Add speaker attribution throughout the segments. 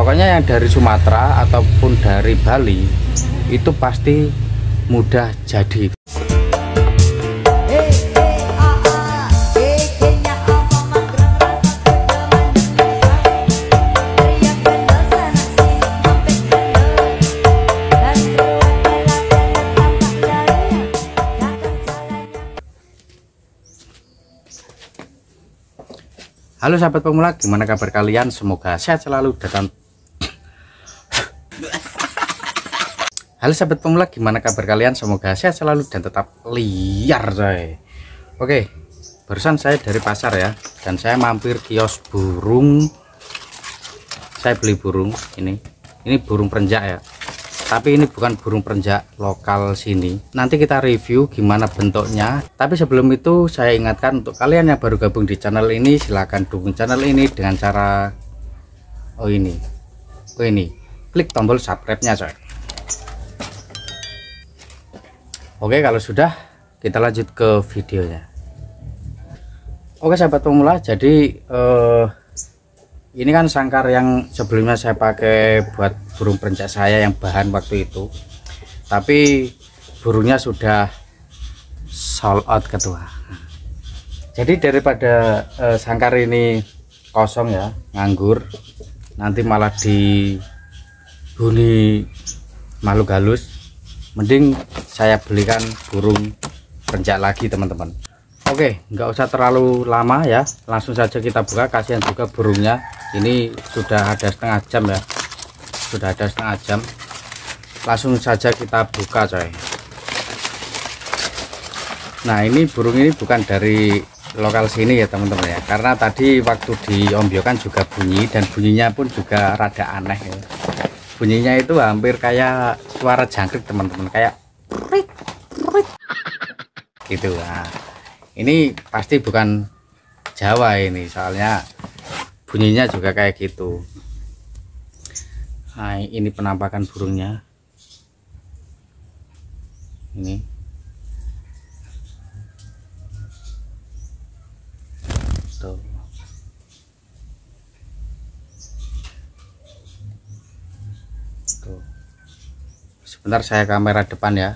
Speaker 1: pokoknya yang dari Sumatera ataupun dari Bali itu pasti mudah jadi Halo sahabat pemula, gimana kabar kalian? Semoga sehat selalu dan Halo sahabat pemula, gimana kabar kalian? Semoga sehat selalu dan tetap liar coy. Oke, barusan saya dari pasar ya dan saya mampir kios burung. Saya beli burung ini. Ini burung perenjak ya. Tapi ini bukan burung perenjak lokal sini. Nanti kita review gimana bentuknya. Tapi sebelum itu saya ingatkan untuk kalian yang baru gabung di channel ini silahkan dukung channel ini dengan cara oh ini. Oh ini. Klik tombol subscribe-nya coy Oke kalau sudah kita lanjut ke videonya Oke sahabat pemula jadi eh, ini kan sangkar yang sebelumnya saya pakai buat burung perencak saya yang bahan waktu itu tapi burungnya sudah sold out ketua jadi daripada eh, sangkar ini kosong ya nganggur nanti malah dihuni makhluk halus mending saya belikan burung rencak lagi teman-teman Oke nggak usah terlalu lama ya langsung saja kita buka kasihan juga burungnya ini sudah ada setengah jam ya sudah ada setengah jam langsung saja kita buka coy nah ini burung ini bukan dari lokal sini ya teman-teman ya karena tadi waktu diombyokan juga bunyi dan bunyinya pun juga rada aneh ya. bunyinya itu hampir kayak suara jangkrik teman-teman kayak gitu nah, ini pasti bukan Jawa ini soalnya bunyinya juga kayak gitu nah ini penampakan burungnya ini sebentar saya kamera depan ya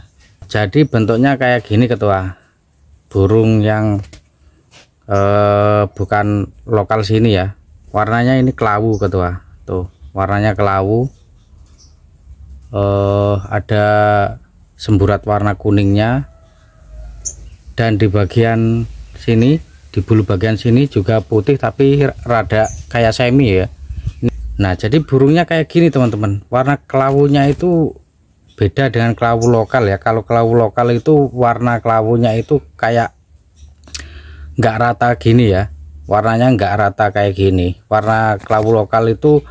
Speaker 1: jadi bentuknya kayak gini ketua burung yang eh, bukan lokal sini ya warnanya ini kelawu ketua tuh warnanya kelawu eh, ada semburat warna kuningnya dan di bagian sini di bulu bagian sini juga putih tapi rada kayak semi ya nah jadi burungnya kayak gini teman-teman warna kelawunya itu beda dengan kelawu lokal ya kalau kelawu lokal itu warna kelawunya itu kayak nggak rata gini ya warnanya nggak rata kayak gini warna kelawu lokal itu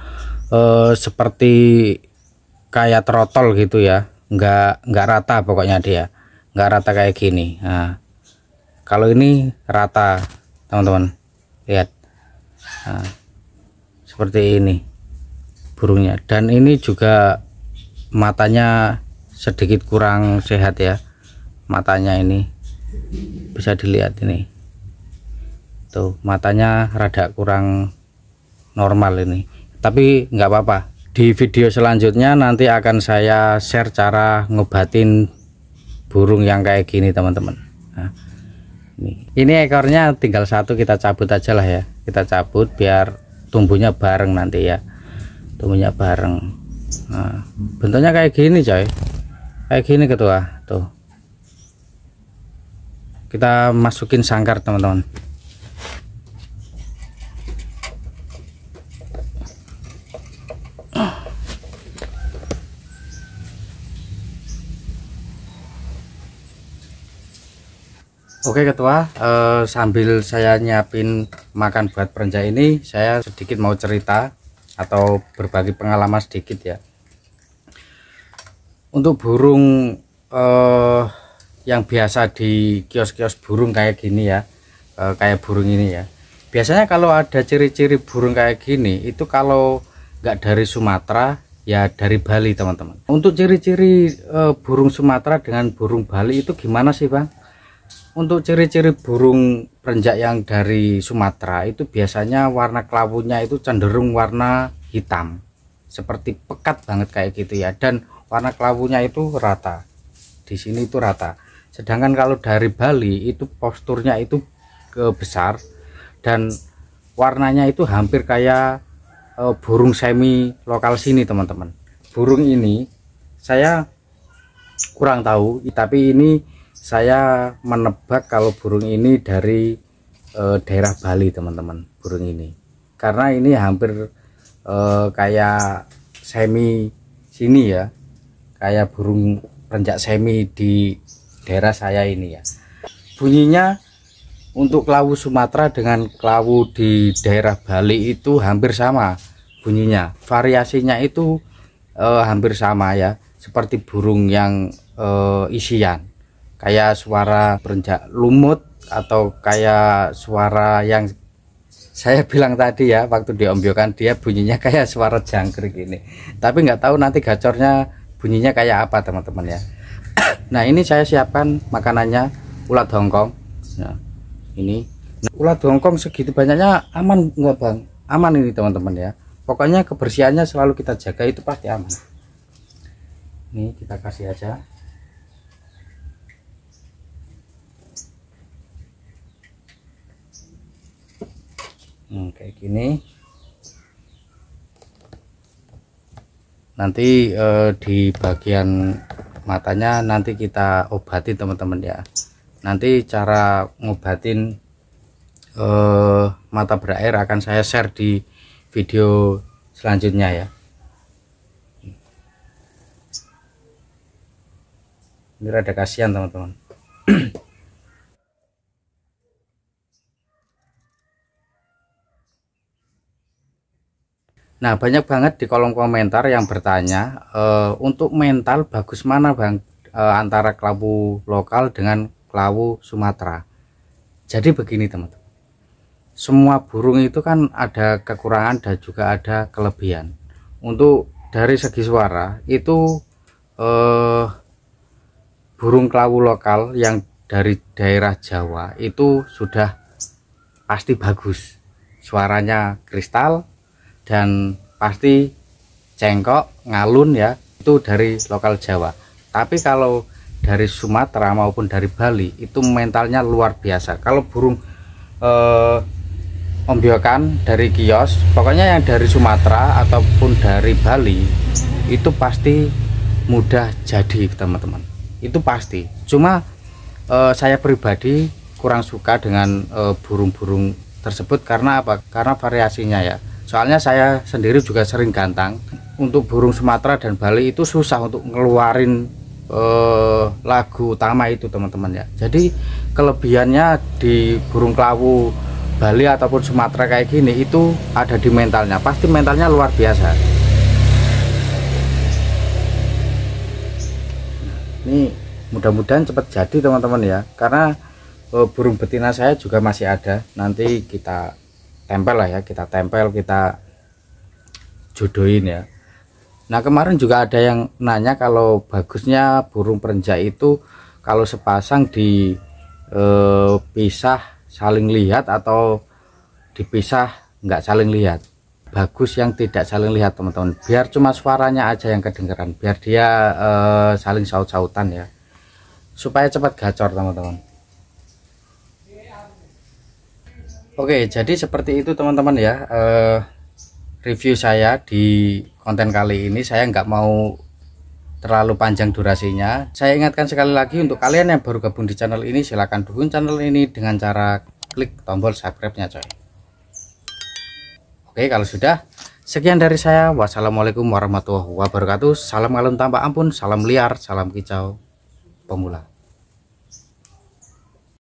Speaker 1: eh, seperti kayak trotol gitu ya nggak nggak rata pokoknya dia nggak rata kayak gini nah, kalau ini rata teman-teman lihat nah, seperti ini burungnya dan ini juga matanya sedikit kurang sehat ya matanya ini bisa dilihat ini tuh matanya rada kurang normal ini tapi nggak apa-apa di video selanjutnya nanti akan saya share cara ngebatin burung yang kayak gini teman-teman nah, ini. ini ekornya tinggal satu kita cabut aja lah ya kita cabut biar tumbuhnya bareng nanti ya tumbuhnya bareng nah, bentuknya kayak gini coy kayak gini ketua tuh kita masukin sangkar teman-teman Oke ketua, eh, sambil saya nyiapin makan buat perenjak ini, saya sedikit mau cerita atau berbagi pengalaman sedikit ya untuk burung eh, yang biasa di kios-kios burung kayak gini ya eh, kayak burung ini ya biasanya kalau ada ciri-ciri burung kayak gini itu kalau nggak dari Sumatera ya dari Bali teman-teman untuk ciri-ciri eh, burung Sumatera dengan burung Bali itu gimana sih Bang untuk ciri-ciri burung perenjak yang dari Sumatera itu biasanya warna kelabunya itu cenderung warna hitam. Seperti pekat banget kayak gitu ya. Dan warna kelabunya itu rata. Di sini itu rata. Sedangkan kalau dari Bali itu posturnya itu kebesar dan warnanya itu hampir kayak eh, burung semi lokal sini teman-teman. Burung ini saya kurang tahu tapi ini saya menebak kalau burung ini dari e, daerah Bali teman-teman burung ini karena ini hampir e, kayak semi sini ya kayak burung renjak semi di daerah saya ini ya bunyinya untuk kelawu Sumatera dengan kelawu di daerah Bali itu hampir sama bunyinya variasinya itu e, hampir sama ya seperti burung yang e, isian kayak suara berenjak lumut atau kayak suara yang saya bilang tadi ya waktu diombyokan dia bunyinya kayak suara jangkrik ini tapi nggak tahu nanti gacornya bunyinya kayak apa teman-teman ya nah ini saya siapkan makanannya ulat hongkong nah, ya, ini nah, ulat hongkong segitu banyaknya aman nggak bang aman ini teman-teman ya pokoknya kebersihannya selalu kita jaga itu pasti aman ini kita kasih aja hmm, kayak gini nanti eh, di bagian matanya nanti kita obati teman-teman ya nanti cara ngobatin eh, mata berair akan saya share di video selanjutnya ya ini rada kasihan teman-teman Nah, banyak banget di kolom komentar yang bertanya e, untuk mental bagus mana Bang e, antara kelabu lokal dengan kelabu Sumatera. Jadi begini, teman-teman. Semua burung itu kan ada kekurangan dan juga ada kelebihan. Untuk dari segi suara itu e, burung kelabu lokal yang dari daerah Jawa itu sudah pasti bagus. Suaranya kristal, dan pasti cengkok ngalun ya itu dari lokal Jawa tapi kalau dari Sumatera maupun dari Bali itu mentalnya luar biasa kalau burung eh, ombyokan dari kios pokoknya yang dari Sumatera ataupun dari Bali itu pasti mudah jadi teman-teman itu pasti cuma eh, saya pribadi kurang suka dengan eh, burung-burung eh, tersebut karena apa karena variasinya ya soalnya saya sendiri juga sering gantang untuk burung Sumatera dan Bali itu susah untuk ngeluarin eh, lagu utama itu teman-teman ya jadi kelebihannya di burung kelawu Bali ataupun Sumatera kayak gini itu ada di mentalnya pasti mentalnya luar biasa ini mudah-mudahan cepat jadi teman-teman ya karena eh, burung betina saya juga masih ada nanti kita tempel lah ya kita tempel kita jodohin ya Nah kemarin juga ada yang nanya kalau bagusnya burung perenjak itu kalau sepasang dipisah eh, saling lihat atau dipisah nggak saling lihat. Bagus yang tidak saling lihat teman-teman. Biar cuma suaranya aja yang kedengeran. Biar dia eh, saling saut-sautan ya. Supaya cepat gacor teman-teman. Oke, jadi seperti itu teman-teman ya. Eh, review saya di konten kali ini saya nggak mau terlalu panjang durasinya. Saya ingatkan sekali lagi untuk kalian yang baru gabung di channel ini silahkan dukung channel ini dengan cara klik tombol subscribe-nya coy. Oke, kalau sudah sekian dari saya. Wassalamualaikum warahmatullahi wabarakatuh. Salam alam tanpa ampun, salam liar, salam kicau pemula.